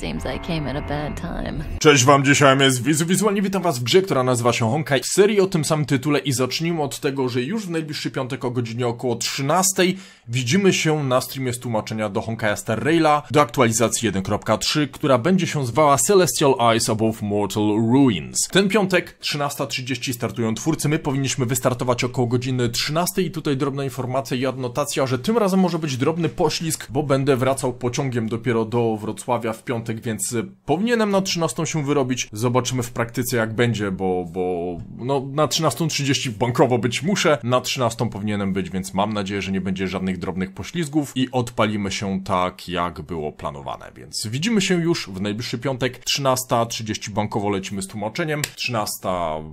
Seems I came at a bad time. Cześć wam, dzisiaj jest Wizu. Wizualnie witam was w grze, która nazywa się Honkai w serii o tym samym tytule i zacznijmy od tego, że już w najbliższy piątek o godzinie około 13 widzimy się na streamie z tłumaczenia do Honkai Star Raila do aktualizacji 1.3, która będzie się zwała Celestial Eyes Above Mortal Ruins. Ten piątek 13.30 startują twórcy, my powinniśmy wystartować około godziny 13 i tutaj drobna informacja i adnotacja, że tym razem może być drobny poślizg, bo będę wracał pociągiem dopiero do Wrocławia w piątek piątek, więc y, powinienem na 13 się wyrobić. Zobaczymy w praktyce jak będzie, bo, bo no, na 13.30 bankowo być muszę, na 13 powinienem być, więc mam nadzieję, że nie będzie żadnych drobnych poślizgów i odpalimy się tak, jak było planowane. Więc widzimy się już w najbliższy piątek, 13.30 bankowo lecimy z tłumaczeniem, 13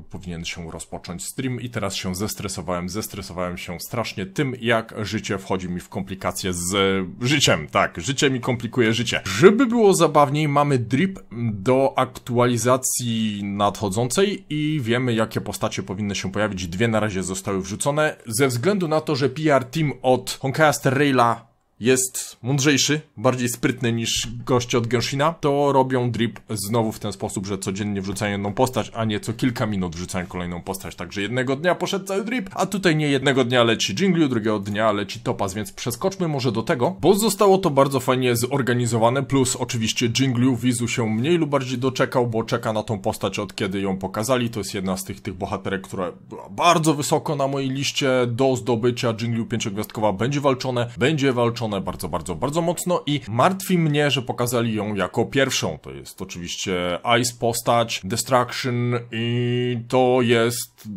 powinien się rozpocząć stream i teraz się zestresowałem, zestresowałem się strasznie tym, jak życie wchodzi mi w komplikacje z życiem, tak, życie mi komplikuje życie. Żeby było zabawne, niej mamy drip do aktualizacji nadchodzącej i wiemy, jakie postacie powinny się pojawić. Dwie na razie zostały wrzucone. Ze względu na to, że PR Team od Honkai Raila jest mądrzejszy, bardziej sprytny niż goście od Genshina, to robią drip znowu w ten sposób, że codziennie wrzucają jedną postać, a nie co kilka minut wrzucają kolejną postać. Także jednego dnia poszedł cały drip, a tutaj nie jednego dnia leci Jingliu, drugiego dnia leci Topaz, więc przeskoczmy może do tego, bo zostało to bardzo fajnie zorganizowane, plus oczywiście Jingliu Wizu się mniej lub bardziej doczekał, bo czeka na tą postać od kiedy ją pokazali. To jest jedna z tych, tych bohaterek, która była bardzo wysoko na mojej liście do zdobycia. Jingliu pięciogwiazdkowa będzie walczone, będzie walczone bardzo, bardzo, bardzo mocno i martwi mnie, że pokazali ją jako pierwszą. To jest oczywiście Ice postać, Destruction i to jest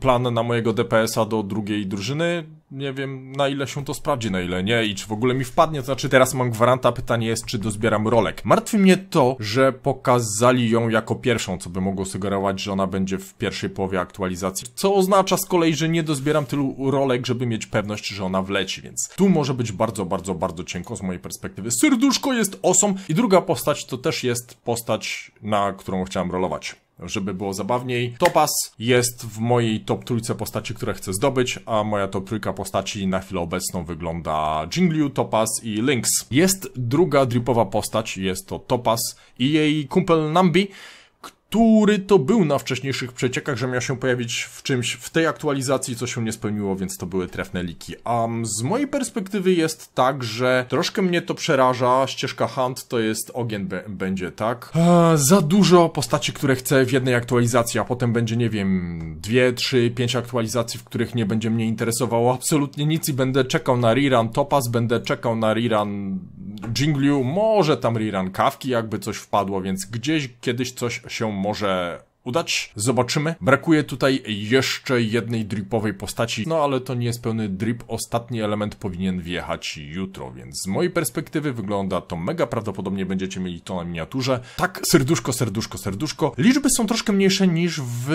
plan na mojego DPS-a do drugiej drużyny nie wiem na ile się to sprawdzi, na ile nie i czy w ogóle mi wpadnie, to znaczy teraz mam gwaranta, pytanie jest, czy dozbieram rolek. Martwi mnie to, że pokazali ją jako pierwszą, co by mogło sugerować, że ona będzie w pierwszej połowie aktualizacji, co oznacza z kolei, że nie dozbieram tylu rolek, żeby mieć pewność, że ona wleci, więc tu może być bardzo, bardzo, bardzo cienko z mojej perspektywy. Serduszko jest osom awesome. i druga postać to też jest postać, na którą chciałem rolować żeby było zabawniej. Topaz jest w mojej top trójce postaci, które chcę zdobyć, a moja top trójka postaci na chwilę obecną wygląda Jingliu, Topaz i Lynx. Jest druga dripowa postać, jest to Topaz i jej kumpel Nambi, który to był na wcześniejszych przeciekach, że miał się pojawić w czymś w tej aktualizacji, co się nie spełniło, więc to były trefne liki. A um, z mojej perspektywy jest tak, że troszkę mnie to przeraża. Ścieżka Hunt to jest ogień będzie, tak? Eee, za dużo postaci, które chcę w jednej aktualizacji, a potem będzie, nie wiem, dwie, trzy, pięć aktualizacji, w których nie będzie mnie interesowało absolutnie nic i będę czekał na rerun Topaz, będę czekał na rerun Jingliu, może tam kawki, jakby coś wpadło, więc gdzieś kiedyś coś się może udać. Zobaczymy. Brakuje tutaj jeszcze jednej dripowej postaci, no ale to nie jest pełny drip. Ostatni element powinien wjechać jutro, więc z mojej perspektywy wygląda to mega. Prawdopodobnie będziecie mieli to na miniaturze. Tak, serduszko, serduszko, serduszko. Liczby są troszkę mniejsze niż w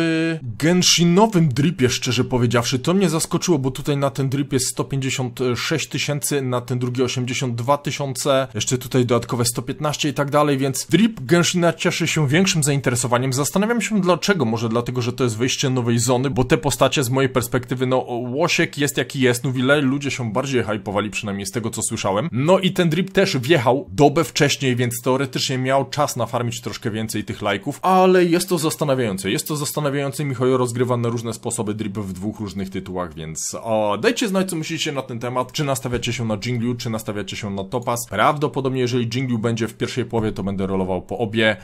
Genshinowym dripie, szczerze powiedziawszy. To mnie zaskoczyło, bo tutaj na ten drip jest 156 tysięcy, na ten drugi 82 tysiące, jeszcze tutaj dodatkowe 115 i tak dalej, więc drip Genshina cieszy się większym zainteresowaniem. Zastanawiam się dlaczego, może dlatego, że to jest wyjście nowej zony, bo te postacie z mojej perspektywy, no Łosiek jest jaki jest, no, ile ludzie się bardziej hypowali, przynajmniej z tego co słyszałem. No i ten drip też wjechał dobę wcześniej, więc teoretycznie miał czas nafarmić troszkę więcej tych lajków, ale jest to zastanawiające, jest to zastanawiające, Michał rozgrywa na różne sposoby drip w dwóch różnych tytułach, więc o, dajcie znać co myślicie na ten temat, czy nastawiacie się na Jingliu, czy nastawiacie się na Topaz. Prawdopodobnie jeżeli Jingliu będzie w pierwszej połowie, to będę rolował po obie.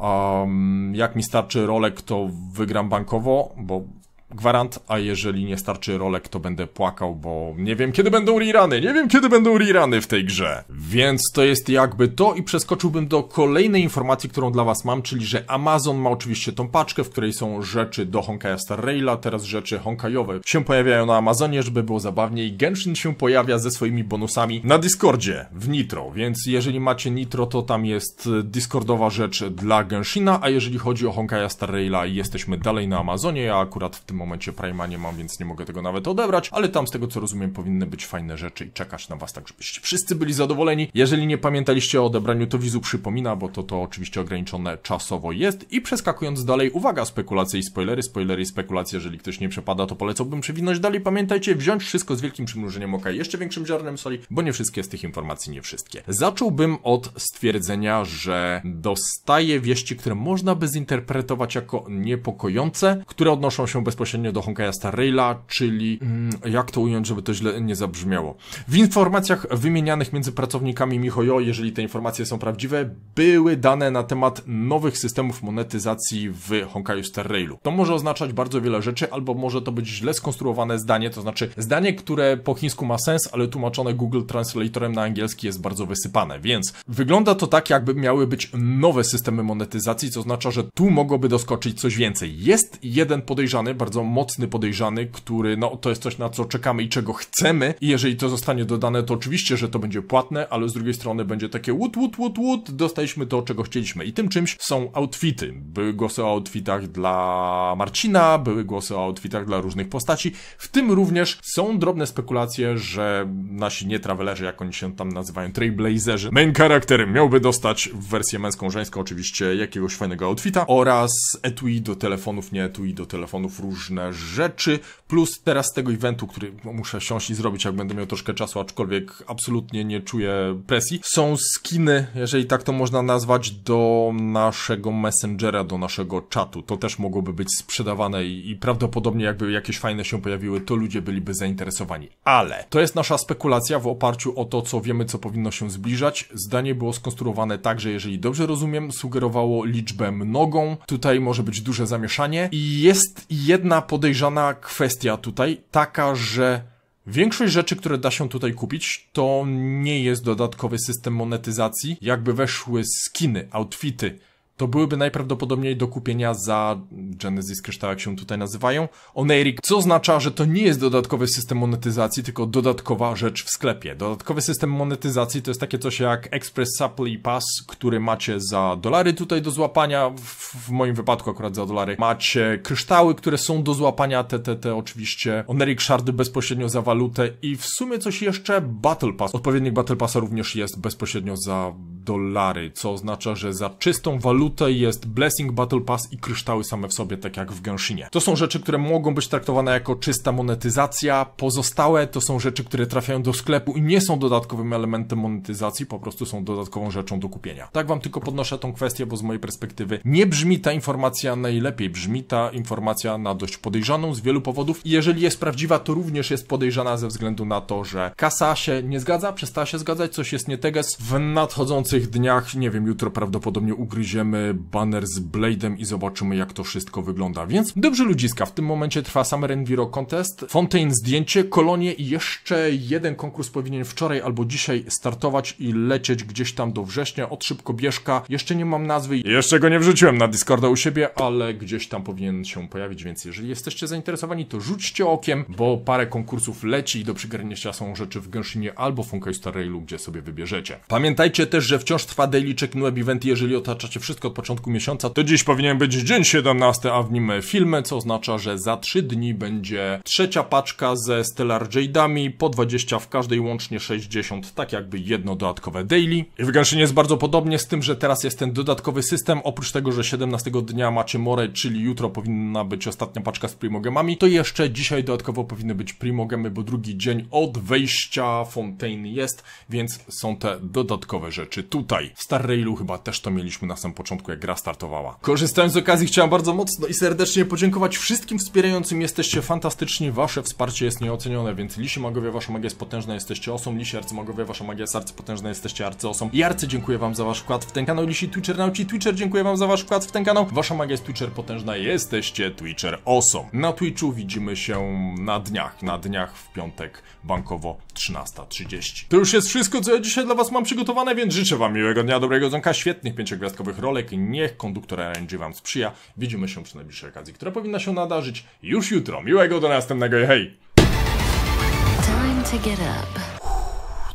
Um, jak mi starczy rolek, to wygram bankowo, bo gwarant, a jeżeli nie starczy rolek, to będę płakał, bo nie wiem kiedy będą rerany, nie wiem kiedy będą rerany w tej grze. Więc to jest jakby to i przeskoczyłbym do kolejnej informacji, którą dla was mam, czyli że Amazon ma oczywiście tą paczkę, w której są rzeczy do Honkaja Star Raila, teraz rzeczy Honkajowe się pojawiają na Amazonie, żeby było zabawniej. Genshin się pojawia ze swoimi bonusami na Discordzie, w Nitro, więc jeżeli macie Nitro, to tam jest y, Discordowa rzecz dla Genshina, a jeżeli chodzi o Honkaja Star Raila, jesteśmy dalej na Amazonie, ja akurat w tym tym momencie Prima nie mam, więc nie mogę tego nawet odebrać, ale tam z tego co rozumiem powinny być fajne rzeczy i czekać na was tak, żebyście wszyscy byli zadowoleni. Jeżeli nie pamiętaliście o odebraniu, to wizu przypomina, bo to to oczywiście ograniczone czasowo jest i przeskakując dalej, uwaga, spekulacje i spoilery, spoilery i spekulacje, jeżeli ktoś nie przepada, to polecałbym przewinąć dalej. Pamiętajcie, wziąć wszystko z wielkim przymrużeniem oka jeszcze większym ziarnem soli, bo nie wszystkie z tych informacji, nie wszystkie. Zacząłbym od stwierdzenia, że dostaję wieści, które można by zinterpretować jako niepokojące, które odnoszą się bezpośrednio bezpośrednio do Honkaja Star Raila, czyli mm, jak to ująć, żeby to źle nie zabrzmiało. W informacjach wymienianych między pracownikami Mihoyo, jeżeli te informacje są prawdziwe, były dane na temat nowych systemów monetyzacji w Honkaju Star Railu. To może oznaczać bardzo wiele rzeczy, albo może to być źle skonstruowane zdanie, to znaczy zdanie, które po chińsku ma sens, ale tłumaczone Google Translatorem na angielski jest bardzo wysypane, więc wygląda to tak, jakby miały być nowe systemy monetyzacji, co oznacza, że tu mogłoby doskoczyć coś więcej. Jest jeden podejrzany, bardzo bardzo mocny podejrzany, który no to jest coś na co czekamy i czego chcemy i jeżeli to zostanie dodane to oczywiście, że to będzie płatne, ale z drugiej strony będzie takie łut, łut, łut, łut, dostaliśmy to czego chcieliśmy i tym czymś są outfity. Były głosy o outfitach dla Marcina, były głosy o outfitach dla różnych postaci, w tym również są drobne spekulacje, że nasi nietrawelerzy, jak oni się tam nazywają, trailblazerzy, main character miałby dostać w wersję męską, żeńską oczywiście jakiegoś fajnego outfita oraz etui do telefonów, nie etui do telefonów różnych różne rzeczy, plus teraz tego eventu, który muszę siąść i zrobić, jak będę miał troszkę czasu, aczkolwiek absolutnie nie czuję presji. Są skiny, jeżeli tak to można nazwać, do naszego messengera, do naszego czatu. To też mogłoby być sprzedawane i, i prawdopodobnie jakby jakieś fajne się pojawiły, to ludzie byliby zainteresowani. Ale to jest nasza spekulacja w oparciu o to, co wiemy, co powinno się zbliżać. Zdanie było skonstruowane tak, że jeżeli dobrze rozumiem, sugerowało liczbę mnogą. Tutaj może być duże zamieszanie i jest jedna Inna podejrzana kwestia tutaj, taka, że Większość rzeczy, które da się tutaj kupić, to nie jest dodatkowy system monetyzacji, jakby weszły skiny, outfity, to byłyby najprawdopodobniej do kupienia za Genesis Kryształ, jak się tutaj nazywają, Oneric. co oznacza, że to nie jest dodatkowy system monetyzacji, tylko dodatkowa rzecz w sklepie. Dodatkowy system monetyzacji to jest takie coś jak Express Supply Pass, który macie za dolary tutaj do złapania, w, w moim wypadku akurat za dolary. Macie kryształy, które są do złapania, te, te, te oczywiście, Oneric Shardy bezpośrednio za walutę i w sumie coś jeszcze, Battle Pass. Odpowiednik Battle Passa również jest bezpośrednio za dolary, co oznacza, że za czystą walutę jest Blessing Battle Pass i kryształy same w sobie, tak jak w Genshinie. To są rzeczy, które mogą być traktowane jako czysta monetyzacja, pozostałe to są rzeczy, które trafiają do sklepu i nie są dodatkowym elementem monetyzacji, po prostu są dodatkową rzeczą do kupienia. Tak wam tylko podnoszę tą kwestię, bo z mojej perspektywy nie brzmi ta informacja najlepiej, brzmi ta informacja na dość podejrzaną z wielu powodów i jeżeli jest prawdziwa, to również jest podejrzana ze względu na to, że kasa się nie zgadza, przestała się zgadzać, coś jest nie teges w nadchodzących najbliższych dniach, nie wiem, jutro prawdopodobnie ugryziemy banner z Blade'em i zobaczymy jak to wszystko wygląda. Więc dobrze ludziska, w tym momencie trwa Summer Enviro Contest, Fontaine zdjęcie, kolonie i jeszcze jeden konkurs powinien wczoraj albo dzisiaj startować i lecieć gdzieś tam do września od Szybkobieżka. Jeszcze nie mam nazwy, jeszcze go nie wrzuciłem na Discorda u siebie, ale gdzieś tam powinien się pojawić, więc jeżeli jesteście zainteresowani, to rzućcie okiem, bo parę konkursów leci i do przygarnięcia są rzeczy w Gęszynie albo Funkaj Star Railu, gdzie sobie wybierzecie. Pamiętajcie też, że w wciąż trwa daily check-in event jeżeli otaczacie wszystko od początku miesiąca, to dziś powinien być dzień 17, a w nim filmy, co oznacza, że za 3 dni będzie trzecia paczka ze Stellar Jade'ami, po 20 w każdej łącznie 60, tak jakby jedno dodatkowe daily. I w Genshinie jest bardzo podobnie z tym, że teraz jest ten dodatkowy system, oprócz tego, że 17 dnia macie morę, czyli jutro powinna być ostatnia paczka z primogemami, to jeszcze dzisiaj dodatkowo powinny być primogemy, bo drugi dzień od wejścia Fontaine jest, więc są te dodatkowe rzeczy tu tutaj. W Star Railu chyba też to mieliśmy na samym początku, jak gra startowała. Korzystając z okazji chciałem bardzo mocno i serdecznie podziękować wszystkim wspierającym. Jesteście fantastyczni, wasze wsparcie jest nieocenione, więc Lisi Magowie, wasza magia jest potężna, jesteście osą. Lisi Arcymagowie, wasza magia jest arcypotężna, jesteście arcyosą. I Arcy, dziękuję wam za wasz wkład w ten kanał. Lisi nauci Twitcher, dziękuję wam za wasz wkład w ten kanał. Wasza magia jest Twitcher potężna, jesteście Twitcher osą. Na Twitchu widzimy się na dniach, na dniach w piątek bankowo 13.30. To już jest wszystko, co ja dzisiaj dla was mam przygotowane, więc życzę wam Wam miłego dnia, dobrego dzonka, świetnych pięciogwiazdkowych rolek. Niech konduktor RNG Wam sprzyja. Widzimy się przy najbliższej okazji, która powinna się nadarzyć już jutro. Miłego do następnego i hej!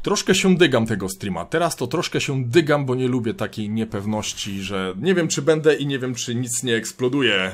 troszkę się dygam tego streama. Teraz to troszkę się dygam, bo nie lubię takiej niepewności, że nie wiem czy będę i nie wiem czy nic nie eksploduje.